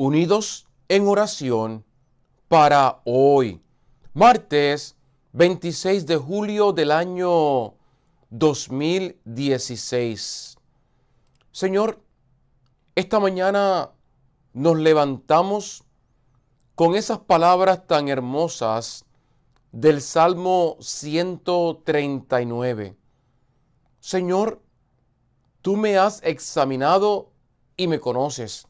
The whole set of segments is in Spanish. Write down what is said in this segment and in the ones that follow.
unidos en oración para hoy, martes 26 de julio del año 2016. Señor, esta mañana nos levantamos con esas palabras tan hermosas del Salmo 139. Señor, tú me has examinado y me conoces.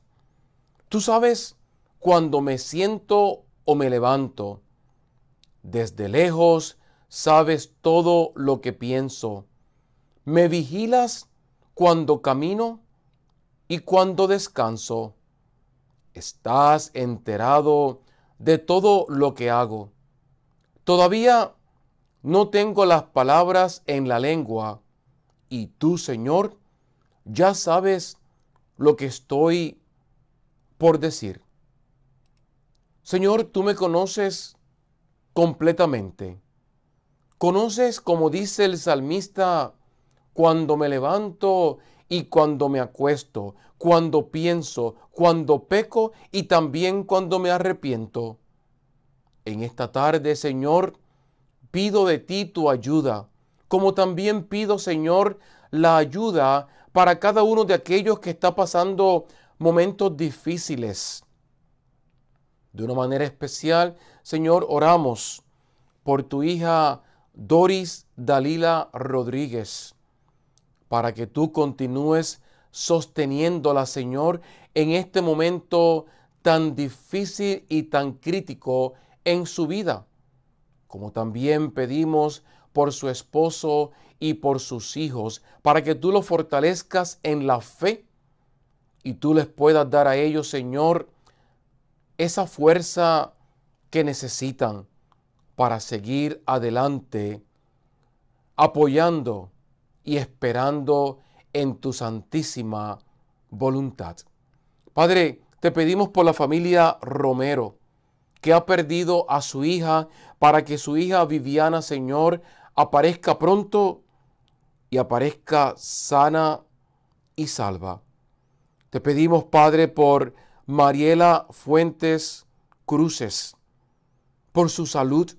Tú sabes, cuando me siento o me levanto, desde lejos sabes todo lo que pienso. Me vigilas cuando camino y cuando descanso. Estás enterado de todo lo que hago. Todavía no tengo las palabras en la lengua y tú, Señor, ya sabes lo que estoy por decir, Señor, tú me conoces completamente. Conoces, como dice el salmista, cuando me levanto y cuando me acuesto, cuando pienso, cuando peco y también cuando me arrepiento. En esta tarde, Señor, pido de ti tu ayuda, como también pido, Señor, la ayuda para cada uno de aquellos que está pasando momentos difíciles. De una manera especial, Señor, oramos por tu hija Doris Dalila Rodríguez, para que tú continúes sosteniéndola, Señor, en este momento tan difícil y tan crítico en su vida. Como también pedimos por su esposo y por sus hijos, para que tú lo fortalezcas en la fe y tú les puedas dar a ellos, Señor, esa fuerza que necesitan para seguir adelante, apoyando y esperando en tu santísima voluntad. Padre, te pedimos por la familia Romero, que ha perdido a su hija, para que su hija Viviana, Señor, aparezca pronto y aparezca sana y salva. Te pedimos, Padre, por Mariela Fuentes Cruces, por su salud,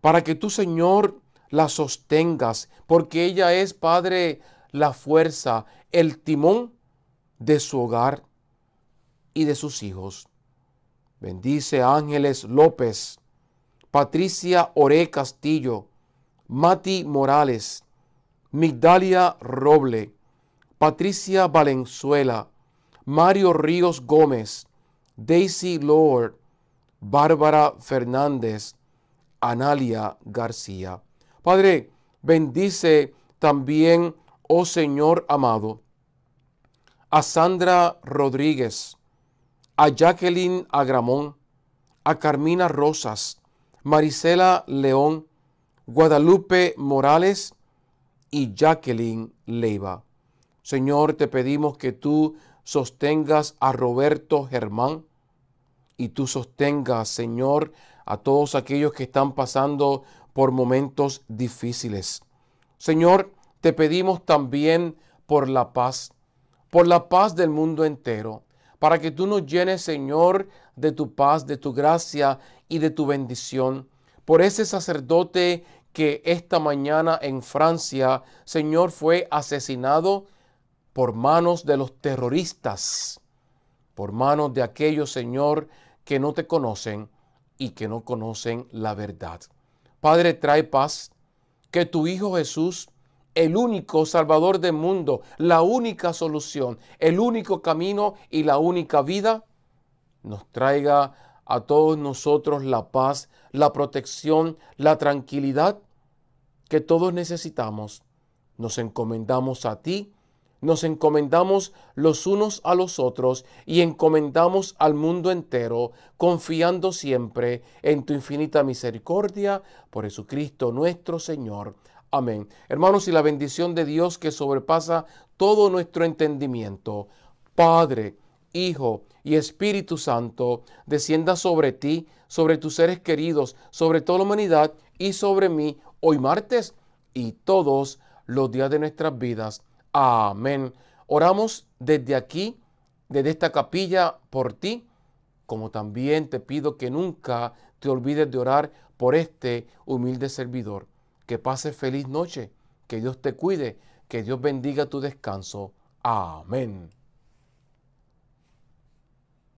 para que tu Señor, la sostengas, porque ella es, Padre, la fuerza, el timón de su hogar y de sus hijos. Bendice Ángeles López, Patricia Ore Castillo, Mati Morales, Migdalia Roble, Patricia Valenzuela, Mario Ríos Gómez, Daisy Lord, Bárbara Fernández, Analia García. Padre, bendice también, oh Señor amado, a Sandra Rodríguez, a Jacqueline Agramón, a Carmina Rosas, Marisela León, Guadalupe Morales y Jacqueline Leiva. Señor, te pedimos que tú sostengas a Roberto Germán y tú sostengas, Señor, a todos aquellos que están pasando por momentos difíciles. Señor, te pedimos también por la paz, por la paz del mundo entero, para que tú nos llenes, Señor, de tu paz, de tu gracia y de tu bendición. Por ese sacerdote que esta mañana en Francia, Señor, fue asesinado por manos de los terroristas, por manos de aquellos, Señor, que no te conocen y que no conocen la verdad. Padre, trae paz, que tu Hijo Jesús, el único Salvador del mundo, la única solución, el único camino y la única vida, nos traiga a todos nosotros la paz, la protección, la tranquilidad que todos necesitamos. Nos encomendamos a ti nos encomendamos los unos a los otros y encomendamos al mundo entero, confiando siempre en tu infinita misericordia por Jesucristo nuestro Señor. Amén. Hermanos, y la bendición de Dios que sobrepasa todo nuestro entendimiento, Padre, Hijo y Espíritu Santo, descienda sobre ti, sobre tus seres queridos, sobre toda la humanidad y sobre mí hoy martes y todos los días de nuestras vidas Amén. Oramos desde aquí, desde esta capilla, por ti, como también te pido que nunca te olvides de orar por este humilde servidor. Que pases feliz noche, que Dios te cuide, que Dios bendiga tu descanso. Amén.